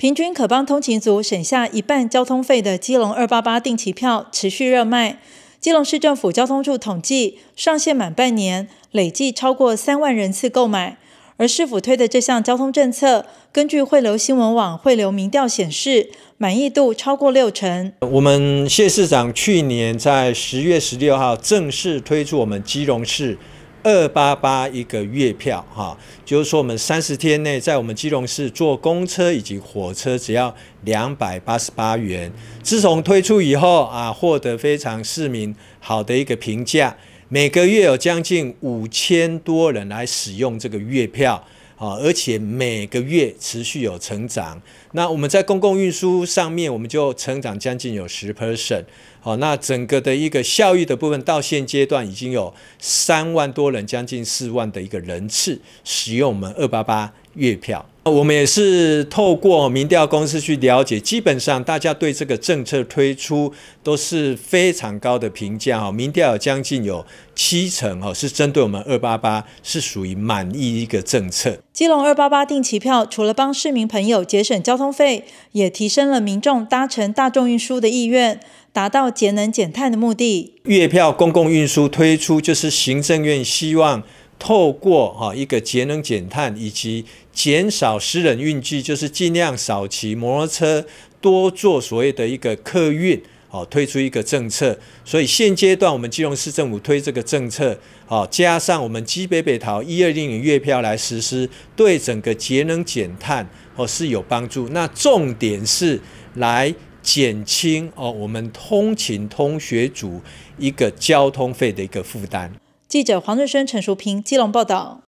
平均可帮通勤族省下一半交通费的基隆二八八定期票持续热卖。基隆市政府交通处统计，上线满半年，累计超过三万人次购买。而市府推的这项交通政策，根据汇流新闻网汇流民调显示，满意度超过六成。我们谢市长去年在十月十六号正式推出我们基隆市。二八八一个月票，哈，就是说我们三十天内在我们基隆市坐公车以及火车只要两百八十八元。自从推出以后啊，获得非常市民好的一个评价，每个月有将近五千多人来使用这个月票，啊，而且每个月持续有成长。那我们在公共运输上面，我们就成长将近有十 percent。好，那整个的一个效益的部分，到现阶段已经有三万多人，将近四万的一个人次使用我们二八八月票。我们也是透过民调公司去了解，基本上大家对这个政策推出都是非常高的评价。哈，民调有将近有七成，哈，是针对我们二八八是属于满意一个政策。基隆二八八定期票除了帮市民朋友节省交通费，也提升了民众搭乘大众运输的意愿。达到节能减碳的目的。月票公共运输推出，就是行政院希望透过哈一个节能减碳，以及减少私人运具，就是尽量少骑摩托车，多做所谓的一个客运，好，推出一个政策。所以现阶段我们基隆市政府推这个政策，好，加上我们基北北桃一二零零月票来实施，对整个节能减碳哦是有帮助。那重点是来。减轻哦，我们通勤、通学组一个交通费的一个负担。记者黄瑞生、陈淑平，基隆报道。